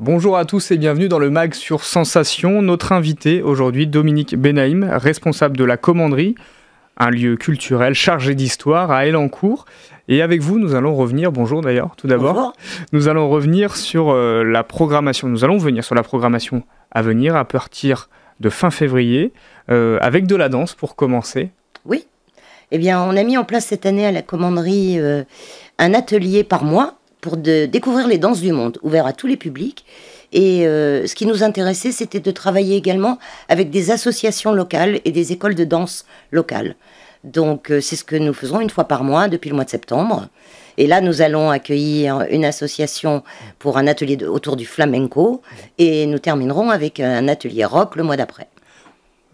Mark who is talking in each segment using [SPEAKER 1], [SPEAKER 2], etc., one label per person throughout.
[SPEAKER 1] Bonjour à tous et bienvenue dans le MAG sur Sensation. Notre invité aujourd'hui, Dominique Benaïm, responsable de la commanderie, un lieu culturel chargé d'histoire à Elancourt. Et avec vous, nous allons revenir, bonjour d'ailleurs, tout d'abord, nous allons revenir sur euh, la programmation. Nous allons venir sur la programmation à venir à partir de fin février, euh, avec de la danse pour commencer.
[SPEAKER 2] Oui, eh bien on a mis en place cette année à la commanderie euh, un atelier par mois pour découvrir les danses du monde, ouvert à tous les publics. Et euh, ce qui nous intéressait, c'était de travailler également avec des associations locales et des écoles de danse locales. Donc euh, c'est ce que nous faisons une fois par mois depuis le mois de septembre. Et là, nous allons accueillir une association pour un atelier autour du flamenco et nous terminerons avec un atelier rock le mois d'après.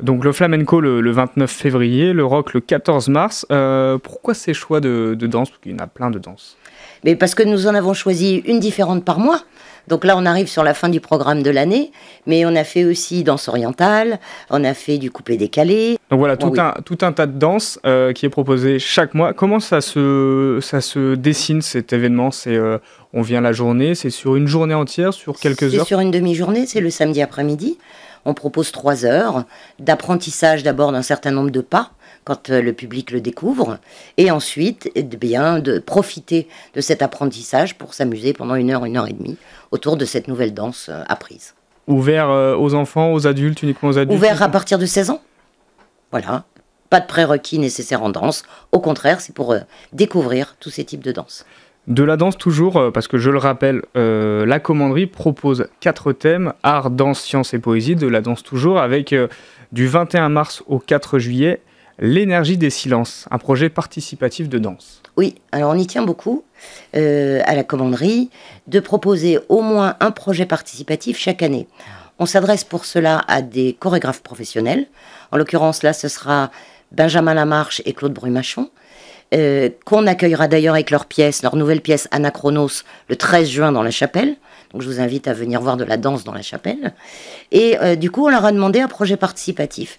[SPEAKER 1] Donc le flamenco le, 29 février, le rock le 14 mars. Euh, pourquoi ces choix de, de danse Parce qu'il y en a plein de danses
[SPEAKER 2] mais parce que nous en avons choisi une différente par mois. Donc là, on arrive sur la fin du programme de l'année, mais on a fait aussi danse orientale, on a fait du couplet décalé.
[SPEAKER 1] Donc voilà, tout, ah un, tout un tas de danses euh, qui est proposé chaque mois. Comment ça se, ça se dessine cet événement C'est euh, On vient la journée, c'est sur une journée entière, sur quelques heures sur
[SPEAKER 2] une demi-journée, c'est le samedi après-midi. On propose trois heures d'apprentissage d'abord d'un certain nombre de pas quand euh, le public le découvre, et ensuite eh bien, de profiter de cet apprentissage pour s'amuser pendant une heure, une heure et demie autour de cette nouvelle danse euh, apprise.
[SPEAKER 1] Ouvert euh, aux enfants, aux adultes, uniquement aux adultes Ouvert
[SPEAKER 2] à partir de 16 ans. Voilà. Pas de prérequis nécessaire en danse. Au contraire,
[SPEAKER 1] c'est pour découvrir tous ces types de danse. De la danse toujours, parce que je le rappelle, la commanderie propose quatre thèmes, art, danse, science et poésie, de la danse toujours, avec du 21 mars au 4 juillet, L'énergie des silences, un projet participatif de danse.
[SPEAKER 2] Oui, alors on y tient beaucoup euh, à la commanderie de proposer au moins un projet participatif chaque année. On s'adresse pour cela à des chorégraphes professionnels. En l'occurrence, là, ce sera Benjamin Lamarche et Claude Brumachon, euh, qu'on accueillera d'ailleurs avec leur pièce, leur nouvelle pièce Anachronos, le 13 juin dans la chapelle je vous invite à venir voir de la danse dans la chapelle. Et euh, du coup, on leur a demandé un projet participatif.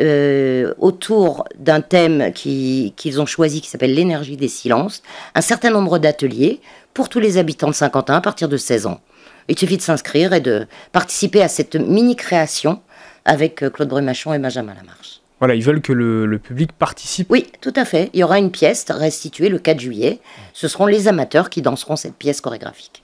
[SPEAKER 2] Euh, autour d'un thème qu'ils ont choisi qui s'appelle l'énergie des silences, un certain nombre d'ateliers pour tous les habitants de Saint-Quentin à partir de 16 ans. Il suffit de s'inscrire et de participer à cette mini-création avec euh, Claude Brumachon et Benjamin Lamarche.
[SPEAKER 1] Voilà, ils veulent que le, public participe. Oui,
[SPEAKER 2] tout à fait. Il y aura une pièce restituée le 4 juillet. Ce seront les amateurs qui danseront cette pièce chorégraphique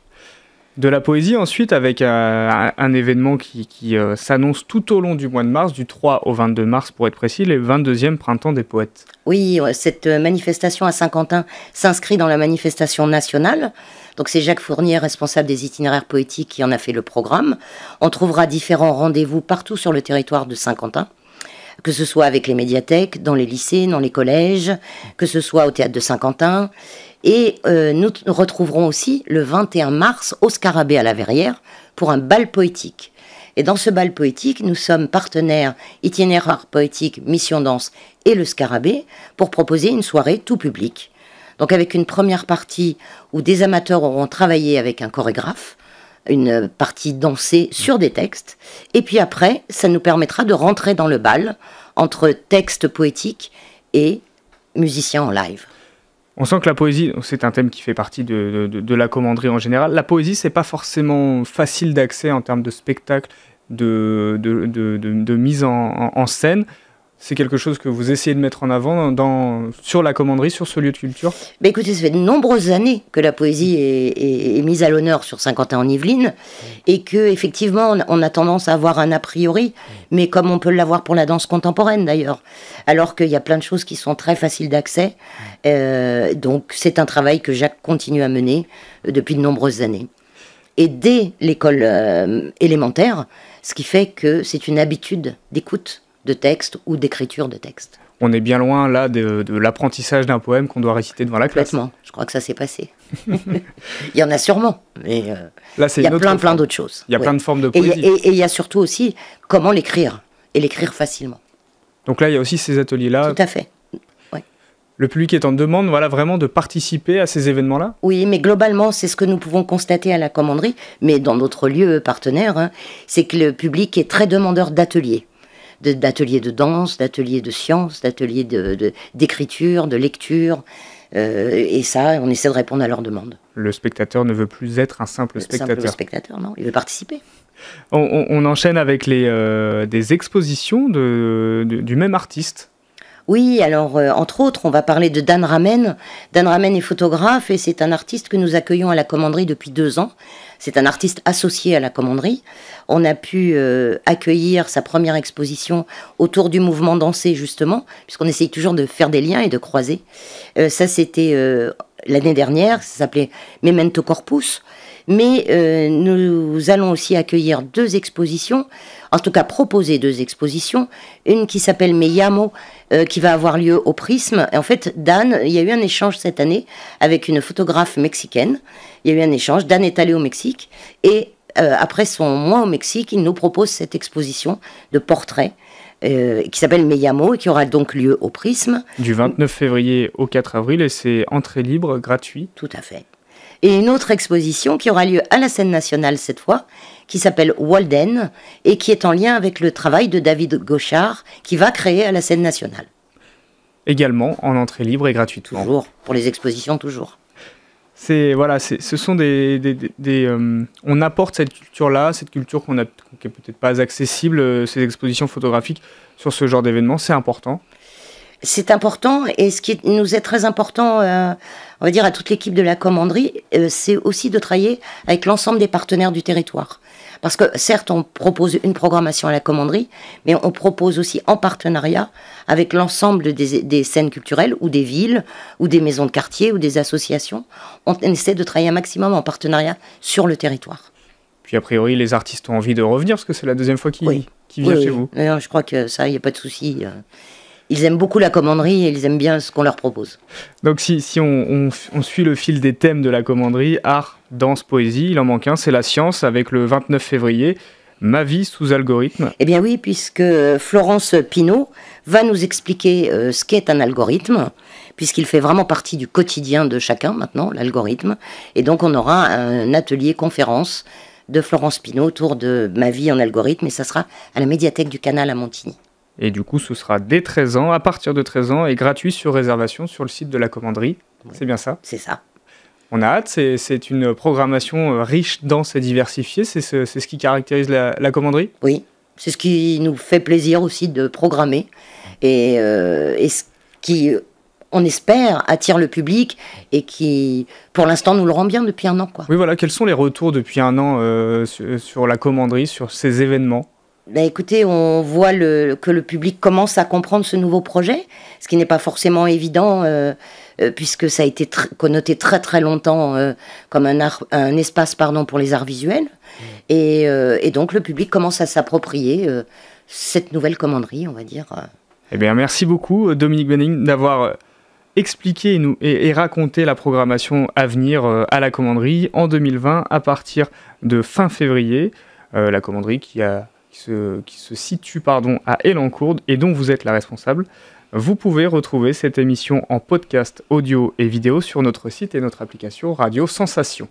[SPEAKER 1] de la poésie ensuite avec euh, un, événement qui, euh, s'annonce tout au long du mois de mars, du 3 au 22 mars pour être précis, les 22e printemps des poètes.
[SPEAKER 2] Oui, cette euh, manifestation à Saint-Quentin s'inscrit dans la manifestation nationale. Donc c'est Jacques Fournier, responsable des itinéraires poétiques, qui en a fait le programme. On trouvera différents rendez-vous partout sur le territoire de Saint-Quentin que ce soit avec les médiathèques, dans les lycées, dans les collèges, que ce soit au théâtre de Saint-Quentin. Et euh, nous, nous retrouverons aussi le 21 mars au Scarabée à la Verrière pour un bal poétique. Et dans ce bal poétique, nous sommes partenaires itinéraire poétique, mission danse et le Scarabée pour proposer une soirée tout public. Donc avec une première partie où des amateurs auront travaillé avec un chorégraphe, une partie dansée sur des textes. Et puis après, ça nous permettra de
[SPEAKER 1] rentrer dans le bal entre textes poétiques et musiciens en live. On sent que la poésie, c'est un thème qui fait partie de, la commanderie en général. La poésie, c'est pas forcément facile d'accès en termes de spectacle, de, de mise en scène c'est quelque chose que vous essayez de mettre en avant sur la commanderie, sur ce lieu de culture
[SPEAKER 2] mais Écoutez, ça fait de nombreuses années que la poésie est, mise à l'honneur sur Saint-Quentin-en-Yvelines et qu'effectivement, on a tendance à avoir un a priori, mais comme on peut l'avoir pour la danse contemporaine d'ailleurs, alors qu'il y a plein de choses qui sont très faciles d'accès. Euh, donc c'est un travail que Jacques continue à mener euh, depuis de nombreuses années. Et dès l'école euh, élémentaire, ce qui fait que c'est une habitude d'écoute de texte ou d'écriture de texte.
[SPEAKER 1] On est bien loin là de, l'apprentissage d'un poème qu'on doit réciter devant la classe. je crois que ça s'est passé. il y en a sûrement, mais euh, il y a plein, plein d'autres choses. Il y a plein de formes de poésie.
[SPEAKER 2] Et il y, a surtout aussi comment l'écrire, et
[SPEAKER 1] l'écrire facilement. Donc là, il y a aussi ces ateliers-là. Tout à fait. Le public est en demande, voilà, vraiment de participer à ces événements-là
[SPEAKER 2] Oui, mais globalement, c'est ce que nous pouvons constater à la commanderie, mais dans d'autres lieux partenaires, hein, c'est que le public est très demandeur d'ateliers d'ateliers de, danse, d'ateliers de sciences, d'ateliers d'écriture, de, de, lecture. Euh, et ça, on essaie de répondre à leurs demandes.
[SPEAKER 1] Le spectateur ne veut plus être un simple spectateur. Simple
[SPEAKER 2] spectateur, non, il
[SPEAKER 1] veut participer. On, enchaîne avec les, euh, des expositions du même artiste. Oui, alors euh, entre autres, on va parler de Dan
[SPEAKER 2] Ramen. Dan Ramen est photographe et c'est un artiste que nous accueillons à la commanderie depuis deux ans. C'est un artiste associé à la commanderie. On a pu euh, accueillir sa première exposition autour du mouvement dansé, justement, puisqu'on essaye toujours de faire des liens et de croiser. Euh, ça, c'était l'année dernière, ça s'appelait Memento Corpus. Mais euh, nous allons aussi accueillir deux expositions, en tout cas proposer deux expositions. Une qui s'appelle Meyamo, euh, qui va avoir lieu au Prisme. Et en fait, Dan, il y a eu un échange cette année avec une photographe mexicaine. Il y a eu un échange. Dan est allé au Mexique et euh, après son mois au Mexique, il nous propose cette exposition de portraits. qui s'appelle Meyamo et qui aura donc lieu au Prisme.
[SPEAKER 1] Du 29 février au 4 avril et c'est entrée libre, gratuit. Tout à fait
[SPEAKER 2] et une autre exposition qui aura lieu à la scène nationale cette fois, qui s'appelle Walden et qui est en lien avec le travail de David Gauchard qui va créer à la scène nationale.
[SPEAKER 1] Également en entrée libre et gratuite. Toujours, pour les expositions toujours. C'est voilà, ce sont des, euh, on apporte cette culture là, cette culture qu'on a qui n'est peut-être pas accessible, euh, ces expositions photographiques sur ce genre d'événement, c'est important c'est important et ce qui nous est très
[SPEAKER 2] important, euh, on va dire à toute l'équipe de la commanderie, euh, c'est aussi de travailler avec l'ensemble des partenaires du territoire. Parce que certes, on propose une programmation à la commanderie, mais on propose aussi en partenariat avec l'ensemble des, scènes culturelles ou des villes ou des maisons de quartier ou des associations. On essaie de travailler un maximum en partenariat sur le territoire.
[SPEAKER 1] Puis a priori, les artistes ont envie de revenir parce que c'est la deuxième fois qu'ils viennent chez vous. Non, je
[SPEAKER 2] crois que ça, il n'y a pas de souci. Euh ils aiment beaucoup la commanderie et ils aiment bien ce qu'on leur propose.
[SPEAKER 1] Donc si, si on, suit le fil des thèmes de la commanderie, art, danse, poésie, il en manque un, c'est la science avec le 29 février, Ma vie sous algorithme. Eh bien oui, puisque euh,
[SPEAKER 2] Florence Pinault va nous expliquer euh, ce qu'est un algorithme, puisqu'il fait vraiment partie du quotidien de chacun maintenant, l'algorithme. Et donc on aura un atelier conférence de Florence Pinault autour de Ma vie en algorithme, et ça sera à la médiathèque du Canal à Montigny.
[SPEAKER 1] Et du coup, ce sera dès 13 ans, à partir de 13 ans, et gratuit sur réservation sur le site de la commanderie. C'est bien ça C'est ça. On a hâte, c'est une programmation euh, riche, dense et diversifiée, c'est ce, qui caractérise la, commanderie Oui, c'est ce qui nous fait plaisir
[SPEAKER 2] aussi de programmer, et, euh, ce qui, euh, on espère, attire le public, et qui, pour l'instant, nous le rend bien depuis un an. Quoi.
[SPEAKER 1] Oui, voilà, quels sont les retours depuis un an sur la commanderie, sur ces événements
[SPEAKER 2] bah, écoutez, on voit que le public commence à comprendre ce nouveau projet, ce qui n'est pas forcément évident, euh, euh, puisque ça a été connoté très très longtemps euh, comme un, espace pardon, pour les arts visuels. Mm. Et, donc le public commence à s'approprier cette nouvelle commanderie, on va dire.
[SPEAKER 1] Eh bien, merci beaucoup, Dominique Benning, d'avoir expliqué et, raconté la programmation à venir à la commanderie en 2020 à partir de fin février. la commanderie qui a qui se, situe pardon, à Elancourt et dont vous êtes la responsable. Vous pouvez retrouver cette émission en podcast audio et vidéo sur notre site et notre application Radio Sensation.